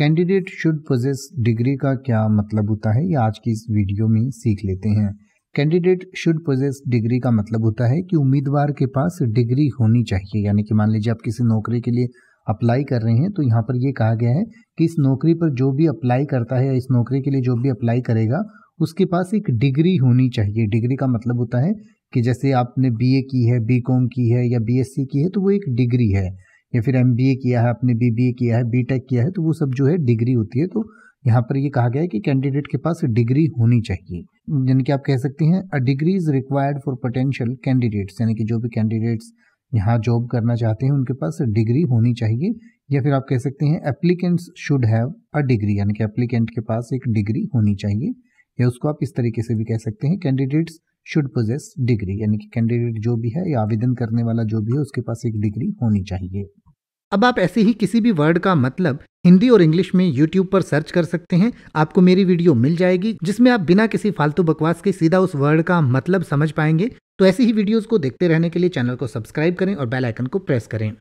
candidate should poses degree का क्या मतलब होता है ये आज की इस वीडियो में सीख लेते हैं कैंडिडेट शुड पोजेस डिग्री का मतलब होता है कि उम्मीदवार के पास डिग्री होनी चाहिए यानी कि मान लीजिए आप किसी नौकरी के लिए अप्लाई कर रहे हैं तो यहाँ पर यह कहा गया है कि इस नौकरी पर जो भी अप्लाई करता है या इस नौकरी के लिए जो भी अप्लाई करेगा उसके पास एक डिग्री होनी चाहिए डिग्री का मतलब होता है कि जैसे आपने बीए की है बीकॉम की है या बीएससी की है तो वो एक डिग्री है या फिर एम किया है आपने बी किया है बी किया है तो वो सब जो है डिग्री होती है तो यहाँ पर ये कहा गया है कि कैंडिडेट के पास डिग्री होनी चाहिए यानी कि आप कह सकते हैं a degree is required for potential candidates यानी कि जो भी कैंडिडेट्स यहाँ जॉब करना चाहते हैं उनके पास डिग्री होनी चाहिए या फिर आप कह सकते हैं applicants should have a degree यानी कि एप्लीकेंट के पास एक डिग्री होनी चाहिए या उसको आप इस तरीके से भी कह सकते हैं कैंडिडेट्स शुड पोजेस डिग्री यानी कि कैंडिडेट जो भी है या आवेदन करने वाला जो भी है उसके पास एक डिग्री होनी चाहिए अब आप ऐसे ही किसी भी वर्ड का मतलब हिंदी और इंग्लिश में यूट्यूब पर सर्च कर सकते हैं आपको मेरी वीडियो मिल जाएगी जिसमें आप बिना किसी फालतू बकवास के सीधा उस वर्ड का मतलब समझ पाएंगे तो ऐसी ही वीडियोस को देखते रहने के लिए चैनल को सब्सक्राइब करें और बेल आइकन को प्रेस करें